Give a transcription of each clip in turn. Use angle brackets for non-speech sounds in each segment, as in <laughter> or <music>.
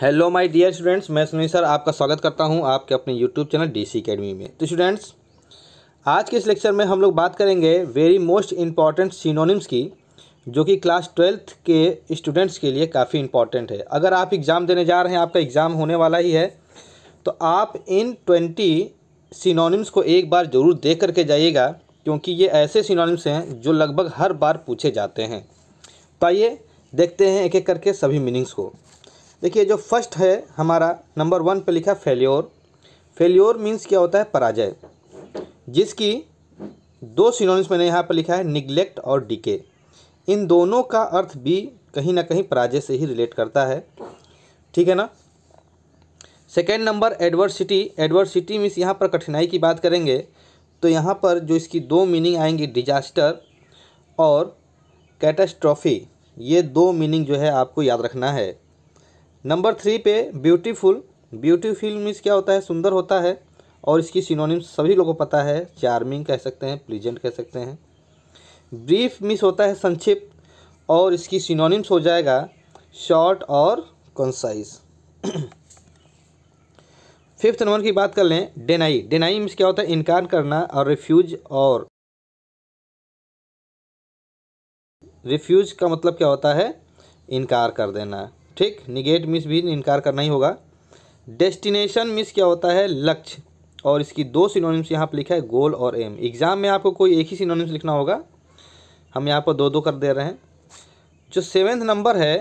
hello my dear students मैं Sunil sir आपका स्वागत करता हूं आपके अपने यूट्यूब चैनल डीसी एकेडमी में तो स्टूडेंट्स आज के इस लेक्चर में हम लोग बात करेंगे वेरी मोस्ट इम्पॉर्टेंट सिनोनिम्स की जो कि क्लास ट्वेल्थ के स्टूडेंट्स के लिए काफ़ी इंपॉर्टेंट है अगर आप एग्ज़ाम देने जा रहे हैं आपका एग्ज़ाम होने वाला ही है तो आप इन ट्वेंटी सिनोनिम्स को एक बार ज़रूर देख करके जाइएगा क्योंकि ये ऐसे सिनोनिम्स हैं जो लगभग हर बार पूछे जाते हैं तो आइए देखते हैं एक एक करके सभी मीनिंग्स को देखिए जो फर्स्ट है हमारा नंबर वन पे लिखा फेल्योर फेल्योर मीन्स क्या होता है पराजय जिसकी दो सिनोनिम्स मैंने यहाँ पर लिखा है निग्लेक्ट और डीके इन दोनों का अर्थ भी कहीं ना कहीं पराजय से ही रिलेट करता है ठीक है ना second number adversity adversity means यहाँ पर कठिनाई की बात करेंगे तो यहाँ पर जो इसकी दो मीनिंग आएंगी डिजास्टर और कैटास्ट्रॉफी ये दो मीनिंग जो है आपको याद रखना है नंबर थ्री पे ब्यूटीफुल ब्यूटीफुल मीन्स क्या होता है सुंदर होता है और इसकी सिनोनिम सभी लोगों को पता है चार्मिंग कह सकते हैं प्लीजेंट कह सकते हैं ब्रीफ मिस होता है संक्षिप्त और इसकी सिनोनिम्स हो जाएगा शॉर्ट और कंसाइज फिफ्थ नंबर की बात कर लें डेनाई डेनाई मिस क्या होता है इनकार करना और रिफ्यूज और रिफ्यूज का मतलब क्या होता है इनकार कर देना ठीक निगेट मिस भी इनकार करना ही होगा डेस्टिनेशन मिस क्या होता है लक्ष्य और इसकी दो सिनोनिम्स यहाँ पर लिखा है गोल और एम एग्ज़ाम में आपको कोई एक ही सिनोनिम्स लिखना होगा हम यहाँ पर दो दो कर दे रहे हैं जो सेवेंथ नंबर है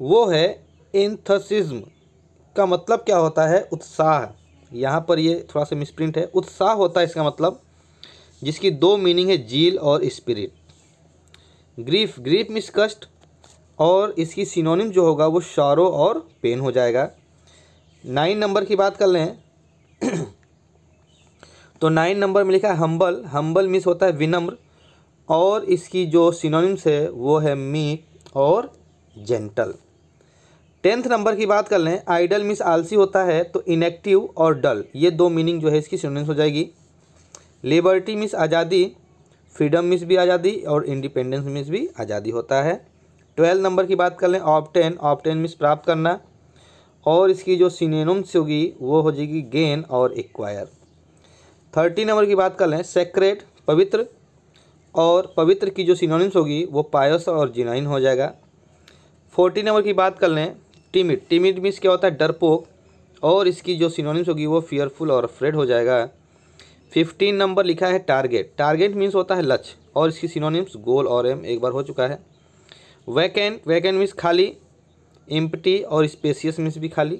वो है एंथसिज्म का मतलब क्या होता है उत्साह यहाँ पर ये थोड़ा सा मिसप्रिंट है उत्साह होता है इसका मतलब जिसकी दो मीनिंग है जील और स्पिरिट ग्रीफ ग्रीफ मिस कष्ट और इसकी सिनोनिम जो होगा वो शारो और पेन हो जाएगा नाइन नंबर की बात कर लें <clears throat> तो नाइन नंबर में लिखा है हम्बल हम्बल मिस होता है विनम्र और इसकी जो सिनोनिम्स है वो है मीक और जेंटल टेंथ नंबर की बात कर लें आइडल मिस आलसी होता है तो इनेक्टिव और डल ये दो मीनिंग जो है इसकी सिनोनिम्स हो जाएगी लिबर्टी मिस आज़ादी फ्रीडम मिस भी आज़ादी और इंडिपेंडेंस मिस भी आज़ादी होता है ट्वेल्व नंबर की बात कर लें ऑप्टेन ऑप्टेन मीन्स प्राप्त करना और इसकी जो सिनेनम्स होगी वो हो जाएगी गेन और एक्वायर थर्टीन नंबर की बात कर लें सेक्रेट पवित्र और पवित्र की जो सिनोनिम्स होगी वो पायस और जिनाइन हो जाएगा फोर्टीन नंबर की बात कर लें टीमिट टीमिट मीन्स क्या होता है डरपोक और इसकी जो सिनोनिम्स होगी वो फियरफुल और अफ्रेड हो जाएगा फिफ्टीन नंबर लिखा है टारगेट टारगेट मीन्स होता है लक्ष्य और इसकी सिनोनिम्स गोल और एम एक बार हो चुका है वैकेंट वैकेन मीन्स खाली एम्पटी और स्पेसियस मीन्स भी खाली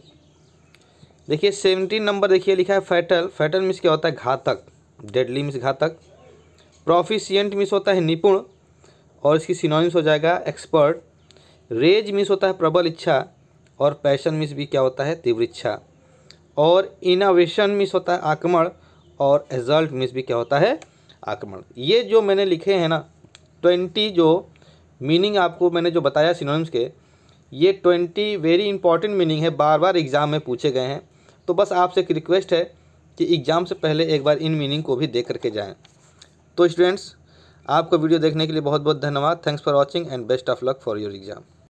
देखिए सेवेंटीन नंबर देखिए लिखा है फैटल फैटल मीन्स क्या होता है घातक डेडली मीन्स घातक प्रोफिशियंट मीन्स होता है निपुण और इसकी सिनोनिम्स हो जाएगा एक्सपर्ट रेज मीन्स होता है प्रबल इच्छा और पैशन मीन्स भी क्या होता है तीव्र इच्छा और इनोवेशन मीन्स होता है आक्रमण और एजल्ट मीन्स भी क्या होता है आक्रमण ये जो मैंने लिखे हैं ना ट्वेंटी जो मीनिंग आपको मैंने जो बताया सिनोनिम्स के ये ट्वेंटी वेरी इंपॉर्टेंट मीनिंग है बार बार एग्ज़ाम में पूछे गए हैं तो बस आपसे एक रिक्वेस्ट है कि एग्ज़ाम से पहले एक बार इन मीनिंग को भी देख करके जाएँ तो स्टूडेंट्स आपको वीडियो देखने के लिए बहुत बहुत धन्यवाद thanks for watching and best of luck for your exam